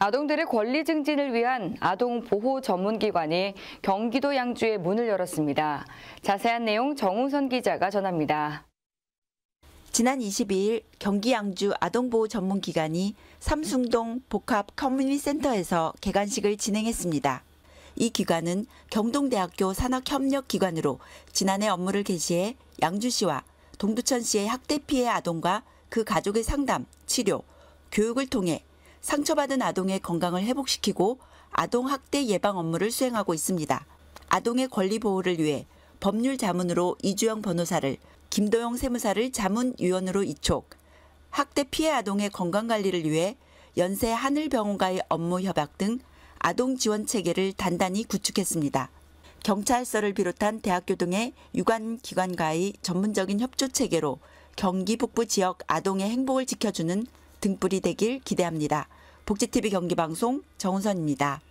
아동들의 권리 증진을 위한 아동보호 전문기관이 경기도 양주에 문을 열었습니다. 자세한 내용 정우선 기자가 전합니다. 지난 22일 경기 양주 아동보호 전문기관이 삼숭동 복합 커뮤니센터에서 개관식을 진행했습니다. 이 기관은 경동대학교 산학협력기관으로 지난해 업무를 개시해 양주시와 동두천시의 학대 피해 아동과 그 가족의 상담, 치료, 교육을 통해 상처받은 아동의 건강을 회복시키고 아동학대 예방 업무를 수행하고 있습니다. 아동의 권리 보호를 위해 법률 자문으로 이주영 변호사를, 김도영 세무사를 자문위원으로 이촉, 학대 피해 아동의 건강관리를 위해 연세 하늘병원과의 업무 협약 등 아동 지원 체계를 단단히 구축했습니다. 경찰서를 비롯한 대학교 등의 유관 기관과의 전문적인 협조 체계로 경기 북부 지역 아동의 행복을 지켜주는 등불이 되길 기대합니다. 복지TV 경기방송 정은선입니다.